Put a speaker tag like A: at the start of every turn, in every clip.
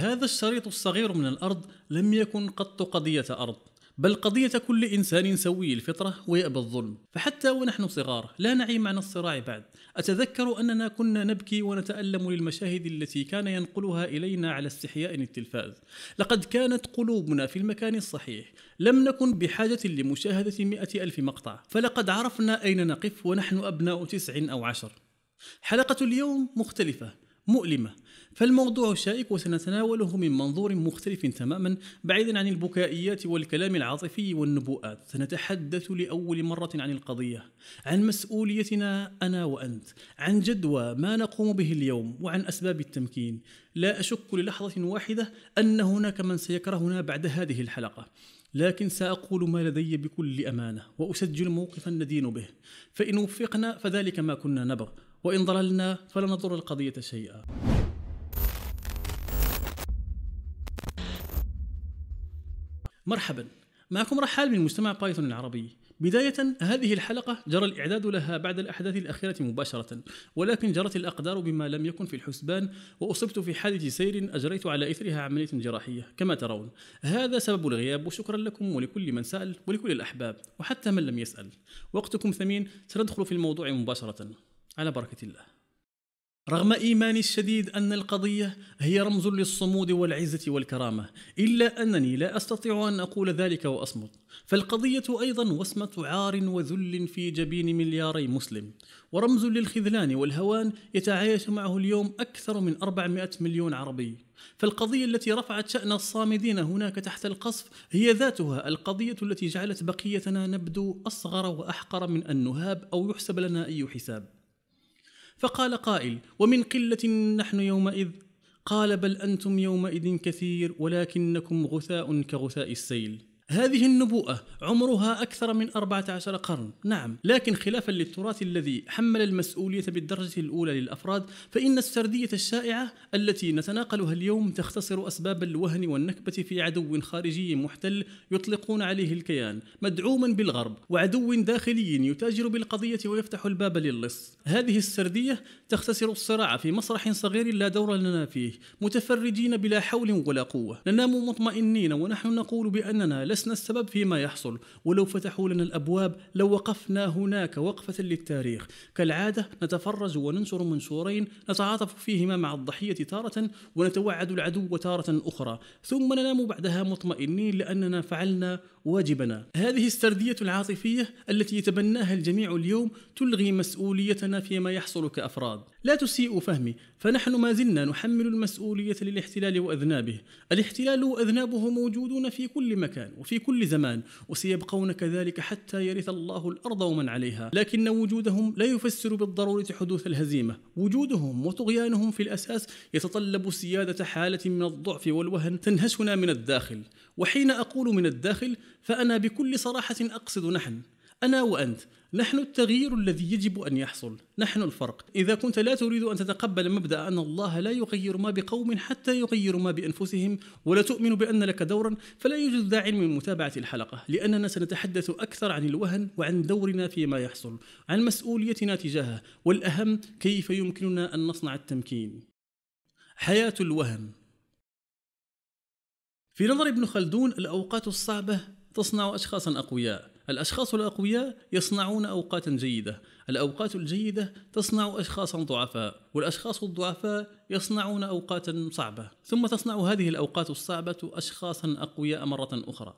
A: هذا الشريط الصغير من الأرض لم يكن قط قضية أرض بل قضية كل إنسان سوي الفطرة ويأبى الظلم فحتى ونحن صغار لا نعي معنى الصراع بعد أتذكر أننا كنا نبكي ونتألم للمشاهد التي كان ينقلها إلينا على استحياء التلفاز لقد كانت قلوبنا في المكان الصحيح لم نكن بحاجة لمشاهدة مئة ألف مقطع فلقد عرفنا أين نقف ونحن أبناء تسع أو عشر حلقة اليوم مختلفة مؤلمة فالموضوع شائك وسنتناوله من منظور مختلف تماما بعيدا عن البكائيات والكلام العاطفي والنبوءات سنتحدث لأول مرة عن القضية عن مسؤوليتنا أنا وأنت عن جدوى ما نقوم به اليوم وعن أسباب التمكين لا أشك للحظة واحدة أن هناك من سيكرهنا بعد هذه الحلقة لكن سأقول ما لدي بكل أمانة وأسجل موقفا ندين به فإن وفقنا فذلك ما كنا نبغ وإن ضللنا فلا نضر القضية شيئا مرحبا معكم رحال من مجتمع بايثون العربي بداية هذه الحلقة جرى الإعداد لها بعد الأحداث الأخيرة مباشرة ولكن جرت الأقدار بما لم يكن في الحسبان وأصبت في حادث سير أجريت على إثرها عملية جراحية كما ترون هذا سبب الغياب وشكرا لكم ولكل من سأل ولكل الأحباب وحتى من لم يسأل وقتكم ثمين سندخل في الموضوع مباشرة على بركة الله رغم إيماني الشديد أن القضية هي رمز للصمود والعزة والكرامة إلا أنني لا أستطيع أن أقول ذلك وأصمت فالقضية أيضا وسمة عار وذل في جبين ملياري مسلم ورمز للخذلان والهوان يتعايش معه اليوم أكثر من 400 مليون عربي فالقضية التي رفعت شأن الصامدين هناك تحت القصف هي ذاتها القضية التي جعلت بقيتنا نبدو أصغر وأحقر من أن نهاب أو يحسب لنا أي حساب فقال قائل ومن قلة نحن يومئذ قال بل أنتم يومئذ كثير ولكنكم غثاء كغثاء السيل هذه النبوءة عمرها أكثر من 14 قرن نعم لكن خلافا للتراث الذي حمل المسؤولية بالدرجة الأولى للأفراد فإن السردية الشائعة التي نتناقلها اليوم تختصر أسباب الوهن والنكبة في عدو خارجي محتل يطلقون عليه الكيان مدعوما بالغرب وعدو داخلي يتاجر بالقضية ويفتح الباب للص هذه السردية تختصر الصراع في مسرح صغير لا دور لنا فيه متفرجين بلا حول ولا قوة ننام مطمئنين ونحن نقول بأننا لسنا لسنا السبب فيما يحصل ولو فتحوا لنا الأبواب لو وقفنا هناك وقفة للتاريخ كالعادة نتفرج وننشر منشورين نتعاطف فيهما مع الضحية تارة ونتوعد العدو تارة أخرى ثم ننام بعدها مطمئنين لأننا فعلنا واجبنا هذه السردية العاطفية التي يتبناها الجميع اليوم تلغي مسؤوليتنا فيما يحصل كأفراد لا تسيء فهمي فنحن ما زلنا نحمل المسؤولية للاحتلال وأذنابه الاحتلال وأذنابه موجودون في كل مكان وفي في كل زمان وسيبقون كذلك حتى يرث الله الأرض ومن عليها لكن وجودهم لا يفسر بالضرورة حدوث الهزيمة وجودهم وطغيانهم في الأساس يتطلب سيادة حالة من الضعف والوهن تنهشنا من الداخل وحين أقول من الداخل فأنا بكل صراحة أقصد نحن أنا وأنت نحن التغيير الذي يجب أن يحصل نحن الفرق إذا كنت لا تريد أن تتقبل مبدأ أن الله لا يغير ما بقوم حتى يغيروا ما بأنفسهم ولا تؤمن بأن لك دورا فلا يوجد داع من متابعة الحلقة لأننا سنتحدث أكثر عن الوهن وعن دورنا فيما يحصل عن مسؤوليتنا تجاهه والأهم كيف يمكننا أن نصنع التمكين حياة الوهن في نظر ابن خلدون الأوقات الصعبة تصنع أشخاصا أقوياء الأشخاص الأقوياء يصنعون أوقاتا جيدة الأوقات الجيدة تصنع أشخاصا ضعفاء والأشخاص الضعفاء يصنعون أوقاتا صعبة ثم تصنع هذه الأوقات الصعبة أشخاصا أقوياء مرة أخرى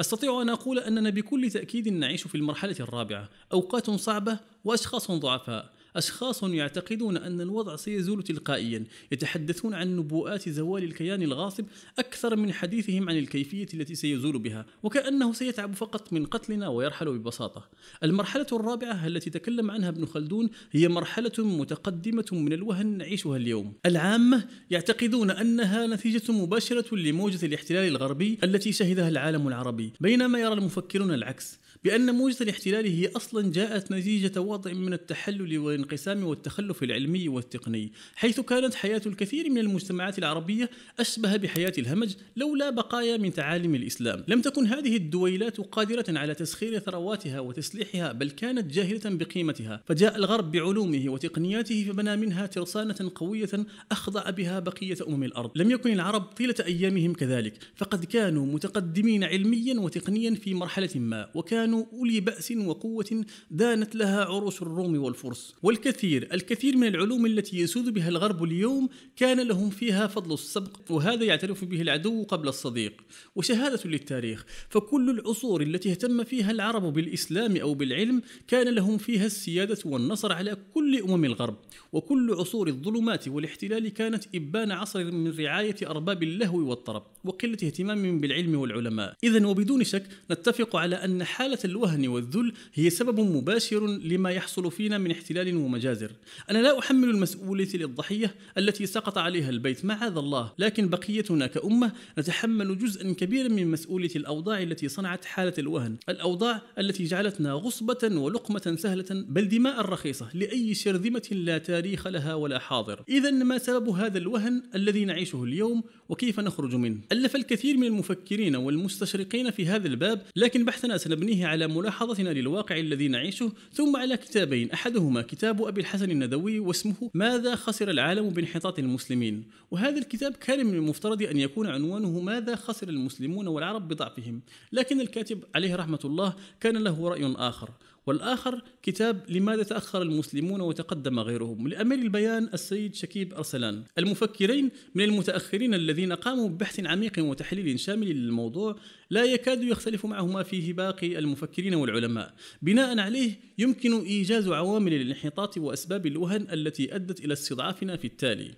A: أستطيع أن أقول أننا بكل تأكيد نعيش في المرحلة الرابعة أوقات صعبة وأشخاص ضعفاء أشخاص يعتقدون أن الوضع سيزول تلقائيا يتحدثون عن نبوءات زوال الكيان الغاصب أكثر من حديثهم عن الكيفية التي سيزول بها وكأنه سيتعب فقط من قتلنا ويرحل ببساطة المرحلة الرابعة التي تكلم عنها ابن خلدون هي مرحلة متقدمة من الوهن نعيشها اليوم العامة يعتقدون أنها نتيجة مباشرة لموجة الاحتلال الغربي التي شهدها العالم العربي بينما يرى المفكرون العكس بأن موجة الاحتلال هي أصلا جاءت نتيجة وضع من التحلل والانقسام والتخلف العلمي والتقني حيث كانت حياة الكثير من المجتمعات العربية أشبه بحياة الهمج لولا بقايا من تعاليم الإسلام لم تكن هذه الدويلات قادرة على تسخير ثرواتها وتسليحها بل كانت جاهلة بقيمتها فجاء الغرب بعلومه وتقنياته فبنى منها ترسانة قوية أخضع بها بقية أمم الأرض لم يكن العرب طيلة أيامهم كذلك فقد كانوا متقدمين علميا وتقنيا في مرحلة ما وكانوا كانوا أولي بأس وقوة دانت لها عروش الروم والفرس والكثير الكثير من العلوم التي يسود بها الغرب اليوم كان لهم فيها فضل السبق وهذا يعترف به العدو قبل الصديق وشهادة للتاريخ فكل العصور التي اهتم فيها العرب بالإسلام أو بالعلم كان لهم فيها السيادة والنصر على كل أمم الغرب وكل عصور الظلمات والاحتلال كانت إبان عصر من رعاية أرباب اللهو والطرب وقلة اهتمام بالعلم والعلماء إذا وبدون شك نتفق على أن حالة الوهن والذل هي سبب مباشر لما يحصل فينا من احتلال ومجازر أنا لا أحمل المسؤولية للضحية التي سقط عليها البيت معاذ الله لكن بقيتنا كأمة نتحمل جزءا كبيرا من مسؤولية الأوضاع التي صنعت حالة الوهن الأوضاع التي جعلتنا غصبة ولقمة سهلة بل دماء رخيصة لأي شرذمة لا تاريخ لها ولا حاضر إذا ما سبب هذا الوهن الذي نعيشه اليوم وكيف نخرج منه ألف الكثير من المفكرين والمستشرقين في هذا الباب لكن بحثنا سنبنيه على ملاحظتنا للواقع الذي نعيشه ثم على كتابين أحدهما كتاب أبي الحسن الندوي واسمه ماذا خسر العالم بانحطاط المسلمين وهذا الكتاب كان من المفترض أن يكون عنوانه ماذا خسر المسلمون والعرب بضعفهم لكن الكاتب عليه رحمة الله كان له رأي آخر والآخر كتاب لماذا تأخر المسلمون وتقدم غيرهم لأمير البيان السيد شكيب أرسلان المفكرين من المتأخرين الذين قاموا ببحث عميق وتحليل شامل للموضوع لا يكاد يختلف معهما فيه باقي المفكرين والعلماء بناء عليه يمكن إيجاز عوامل الانحطاط وأسباب الوهن التي أدت إلى استضعافنا في التالي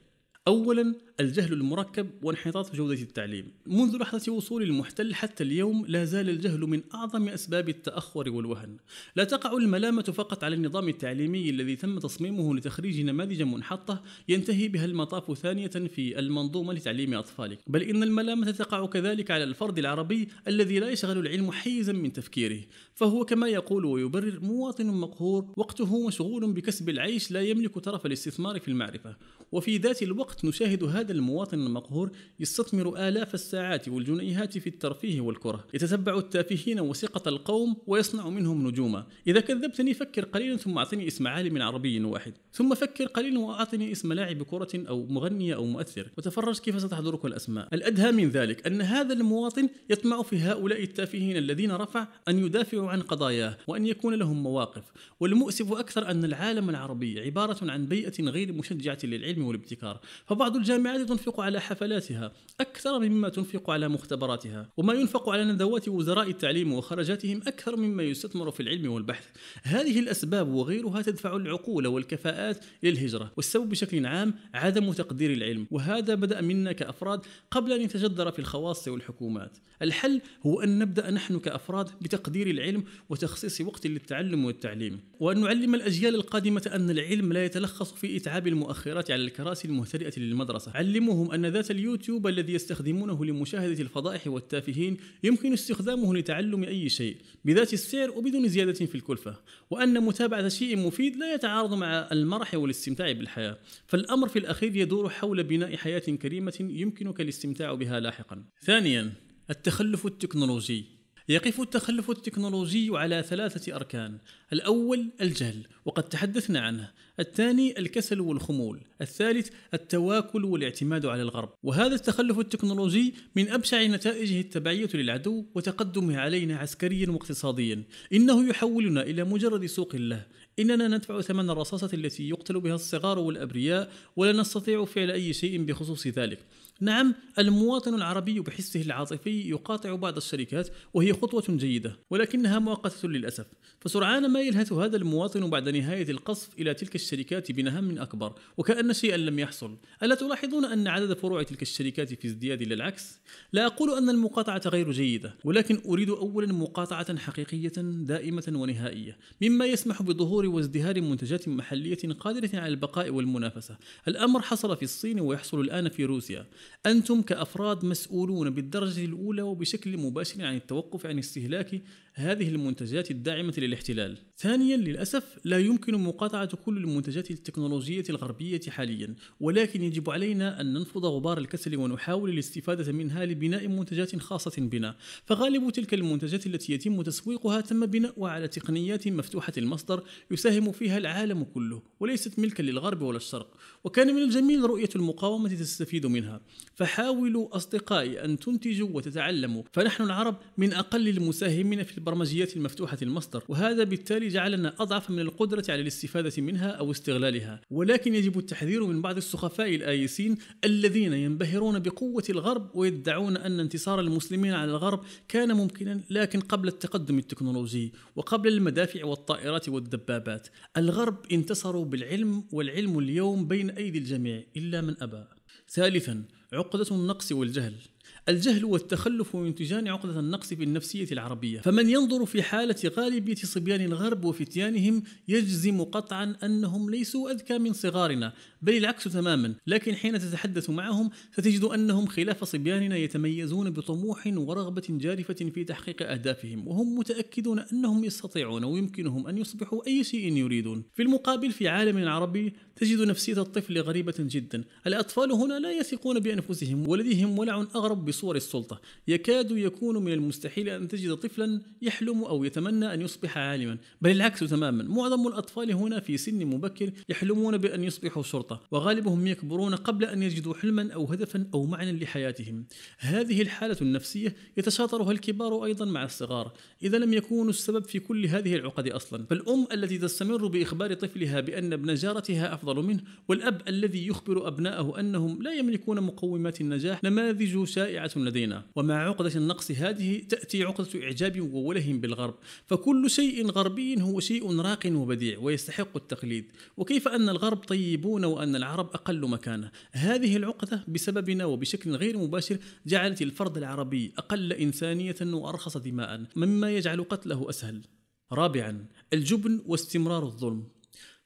A: أولا الجهل المركب وانحطاط جودة التعليم منذ لحظة وصول المحتل حتى اليوم لا زال الجهل من أعظم أسباب التأخر والوهن لا تقع الملامة فقط على النظام التعليمي الذي تم تصميمه لتخريج نماذج منحطة ينتهي بها المطاف ثانية في المنظومة لتعليم أطفالك بل إن الملامة تقع كذلك على الفرد العربي الذي لا يشغل العلم حيزا من تفكيره فهو كما يقول ويبرر مواطن مقهور وقته مشغول بكسب العيش لا يملك طرف الاستثمار في المعرفة وفي ذات الوقت نشاهد هذا هذا المواطن المقهور يستثمر آلاف الساعات والجنيهات في الترفيه والكره يتتبع التافهين وثقة القوم ويصنع منهم نجوما إذا كذبتني فكر قليلا ثم أعطني اسم عالم عربي واحد ثم فكر قليلا وأعطني اسم لاعب كرة أو مغني أو مؤثر وتفرج كيف ستحضرك الأسماء الأدهى من ذلك أن هذا المواطن يطمع في هؤلاء التافهين الذين رفع أن يدافعوا عن قضاياه وأن يكون لهم مواقف والمؤسف أكثر أن العالم العربي عبارة عن بيئة غير مشجعة للعلم والابتكار فبعض الجامعات العادة تنفق على حفلاتها أكثر مما تنفق على مختبراتها وما ينفق على ندوات وزراء التعليم وخرجاتهم أكثر مما يستثمر في العلم والبحث هذه الأسباب وغيرها تدفع العقول والكفاءات للهجرة والسبب بشكل عام عدم تقدير العلم وهذا بدأ منا كأفراد قبل أن يتجذر في الخواص والحكومات الحل هو أن نبدأ نحن كأفراد بتقدير العلم وتخصيص وقت للتعلم والتعليم وأن نعلم الأجيال القادمة أن العلم لا يتلخص في إتعاب المؤخرات على الكراسي المهترئة للمدرسة علموهم أن ذات اليوتيوب الذي يستخدمونه لمشاهدة الفضائح والتافهين يمكن استخدامه لتعلم أي شيء بذات السعر وبدون زيادة في الكلفة وأن متابعة شيء مفيد لا يتعارض مع المرح والاستمتاع بالحياة فالأمر في الأخير يدور حول بناء حياة كريمة يمكنك الاستمتاع بها لاحقا ثانيا التخلف التكنولوجي يقف التخلف التكنولوجي على ثلاثة أركان الأول الجهل وقد تحدثنا عنه الثاني الكسل والخمول الثالث التواكل والاعتماد على الغرب وهذا التخلف التكنولوجي من أبشع نتائجه التبعية للعدو وتقدمه علينا عسكريا واقتصاديا إنه يحولنا إلى مجرد سوق له إننا ندفع ثمن الرصاصة التي يقتل بها الصغار والأبرياء ولا نستطيع فعل أي شيء بخصوص ذلك نعم المواطن العربي بحسه العاطفي يقاطع بعض الشركات وهي خطوة جيدة ولكنها مؤقتة للأسف فسرعان ما يلهث هذا المواطن بعد نهاية القصف إلى تلك الشركات بنهم أكبر وكأن شيئا لم يحصل ألا تلاحظون أن عدد فروع تلك الشركات في ازدياد للعكس؟ لا أقول أن المقاطعة غير جيدة ولكن أريد أولا مقاطعة حقيقية دائمة ونهائية مما يسمح بظهور وازدهار منتجات محلية قادرة على البقاء والمنافسة الأمر حصل في الصين ويحصل الآن في روسيا أنتم كأفراد مسؤولون بالدرجة الأولى وبشكل مباشر عن التوقف عن استهلاك هذه المنتجات الداعمة للاحتلال. ثانيا للأسف لا يمكن مقاطعة كل المنتجات التكنولوجية الغربية حاليا ولكن يجب علينا أن ننفض غبار الكسل ونحاول الاستفادة منها لبناء منتجات خاصة بنا فغالب تلك المنتجات التي يتم تسويقها تم بناؤها على تقنيات مفتوحة المصدر يساهم فيها العالم كله وليست ملكا للغرب ولا الشرق وكان من الجميل رؤية المقاومة تستفيد منها فحاولوا أصدقائي أن تنتجوا وتتعلموا فنحن العرب من أقل المساهمين في البرمجيات المفتوحة المصدر وهذا بالتالي جعلنا أضعف من القدرة على الاستفادة منها أو استغلالها ولكن يجب التحذير من بعض السخفاء الآيسين الذين ينبهرون بقوة الغرب ويدعون أن انتصار المسلمين على الغرب كان ممكنا لكن قبل التقدم التكنولوجي وقبل المدافع والطائرات والدبابات الغرب انتصروا بالعلم والعلم اليوم بين أيدي الجميع إلا من أبى ثالثا عقدة النقص والجهل الجهل والتخلف ينتجان عقدة النقص في النفسية العربية، فمن ينظر في حالة غالبية صبيان الغرب وفتيانهم يجزم قطعا أنهم ليسوا أذكى من صغارنا، بل العكس تماما، لكن حين تتحدث معهم ستجد أنهم خلاف صبياننا يتميزون بطموح ورغبة جارفة في تحقيق أهدافهم، وهم متأكدون أنهم يستطيعون ويمكنهم أن يصبحوا أي شيء يريدون. في المقابل في عالمنا العربي تجد نفسية الطفل غريبة جدا، الأطفال هنا لا يثقون بأنفسهم ولديهم ولع أغرب الحرب بصور السلطة يكاد يكون من المستحيل أن تجد طفلا يحلم أو يتمنى أن يصبح عالما بل العكس تماما معظم الأطفال هنا في سن مبكر يحلمون بأن يصبحوا شرطة وغالبهم يكبرون قبل أن يجدوا حلما أو هدفا أو معنى لحياتهم هذه الحالة النفسية يتشاطرها الكبار أيضا مع الصغار إذا لم يكونوا السبب في كل هذه العقد أصلا فالأم التي تستمر بإخبار طفلها بأن ابن جارتها أفضل منه والأب الذي يخبر أبناءه أنهم لا يملكون مقومات النجاح نماذج شاذة شائعة لدينا ومع عقدة النقص هذه تأتي عقدة إعجاب وولهم بالغرب فكل شيء غربي هو شيء راق وبديع ويستحق التقليد وكيف أن الغرب طيبون وأن العرب أقل مكانة هذه العقدة بسببنا وبشكل غير مباشر جعلت الفرد العربي أقل إنسانية وأرخص دماء مما يجعل قتله أسهل رابعا الجبن واستمرار الظلم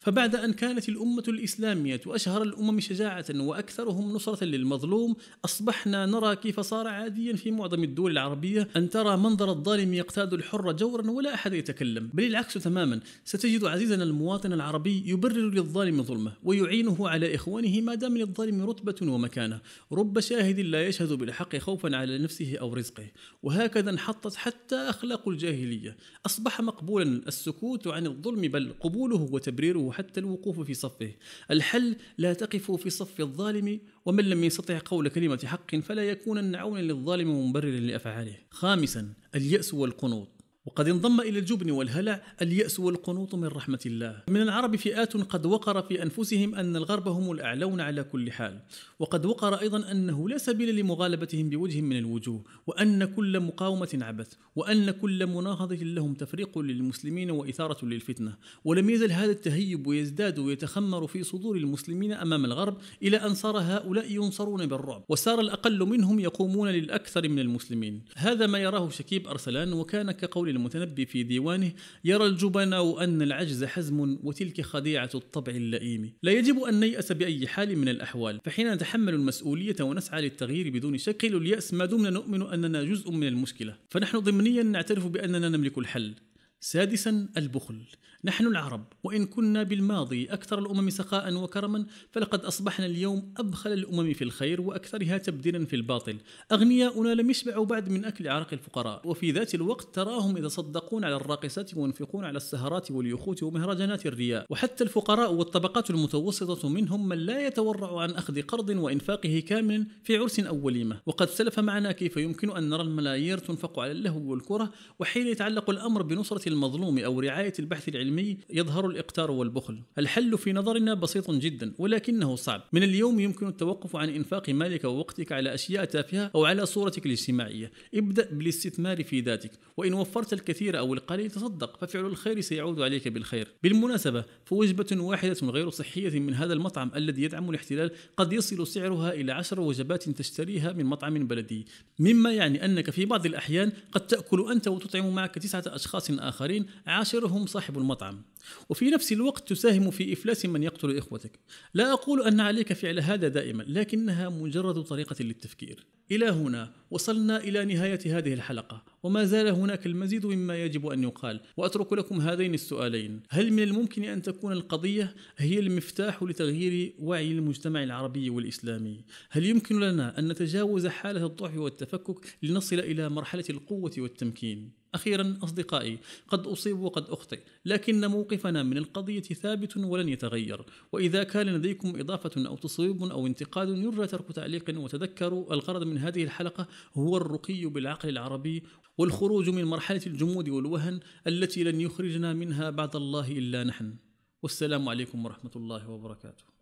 A: فبعد أن كانت الأمة الإسلامية أشهر الأمم شجاعة وأكثرهم نصرة للمظلوم أصبحنا نرى كيف صار عاديا في معظم الدول العربية أن ترى منظر الظالم يقتاد الحر جورا ولا أحد يتكلم بل العكس تماما ستجد عزيزنا المواطن العربي يبرر للظالم ظلمه ويعينه على إخوانه ما دام للظالم رتبة ومكانة رب شاهد لا يشهد بالحق خوفا على نفسه أو رزقه وهكذا انحطت حتى أخلاق الجاهلية أصبح مقبولا السكوت عن الظلم بل قبوله وتبريره وحتى الوقوف في صفه الحل لا تقف في صف الظالم ومن لم يستطع قول كلمة حق فلا يكونن عونا للظالم ومبررا لأفعاله خامسا اليأس والقنوط وقد انضم إلى الجبن والهلع اليأس والقنوط من رحمة الله من العرب فئات قد وقر في أنفسهم أن الغرب هم الأعلون على كل حال وقد وقر أيضا أنه لا سبيل لمغالبتهم بوجه من الوجوه وأن كل مقاومة عبث وأن كل مناهضة لهم تفريق للمسلمين وإثارة للفتنة ولم يزل هذا التهيب يزداد ويتخمر في صدور المسلمين أمام الغرب إلى أن صار هؤلاء ينصرون بالرعب وصار الأقل منهم يقومون للأكثر من المسلمين هذا ما يراه شكيب أرسلان وكان كقول المتنبي في ديوانه يرى الجبناء أن العجز حزم وتلك خديعة الطبع اللئيم لا يجب أن نيأس بأي حال من الأحوال فحين نتحمل المسؤولية ونسعى للتغيير بدون شكل اليأس ما دمنا نؤمن أننا جزء من المشكلة فنحن ضمنيا نعترف بأننا نملك الحل سادسا البخل نحن العرب وإن كنا بالماضي أكثر الأمم سخاء وكرما فلقد أصبحنا اليوم أبخل الأمم في الخير وأكثرها تبديلا في الباطل أغنياؤنا لم يشبعوا بعد من أكل عرق الفقراء وفي ذات الوقت تراهم يتصدقون على الراقصات وينفقون على السهرات واليخوت ومهرجانات الرياء وحتى الفقراء والطبقات المتوسطة منهم من لا يتورع عن أخذ قرض وإنفاقه كاملا في عرس أو وليمة وقد سلف معنا كيف يمكن أن نرى الملايير تنفق على اللهو والكرة وحين يتعلق الأمر بنصرة المظلوم أو رعاية البحث العلمي يظهر الإقتار والبخل الحل في نظرنا بسيط جدا ولكنه صعب من اليوم يمكن التوقف عن إنفاق مالك ووقتك على أشياء تافهة أو على صورتك الاجتماعية ابدأ بالاستثمار في ذاتك وإن وفرت الكثير أو القليل تصدق ففعل الخير سيعود عليك بالخير بالمناسبة فوجبة واحدة غير صحية من هذا المطعم الذي يدعم الاحتلال قد يصل سعرها إلى عشر وجبات تشتريها من مطعم بلدي مما يعني أنك في بعض الأحيان قد تأكل أنت وتطعم معك تسعة أشخاص آخر الآخرين عاشرهم صاحب المطعم وفي نفس الوقت تساهم في إفلاس من يقتل إخوتك لا أقول أن عليك فعل هذا دائما لكنها مجرد طريقة للتفكير إلى هنا وصلنا إلى نهاية هذه الحلقة وما زال هناك المزيد مما يجب أن يقال وأترك لكم هذين السؤالين هل من الممكن أن تكون القضية هي المفتاح لتغيير وعي المجتمع العربي والإسلامي هل يمكن لنا أن نتجاوز حالة الضعف والتفكك لنصل إلى مرحلة القوة والتمكين أخيرا أصدقائي قد أصيب وقد أخطئ لكن موقفنا من القضية ثابت ولن يتغير وإذا كان لديكم إضافة أو تصويب أو انتقاد يرجى ترك تعليق وتذكروا الغرض من هذه الحلقة هو الرقي بالعقل العربي والخروج من مرحلة الجمود والوهن التي لن يخرجنا منها بعد الله إلا نحن والسلام عليكم ورحمة الله وبركاته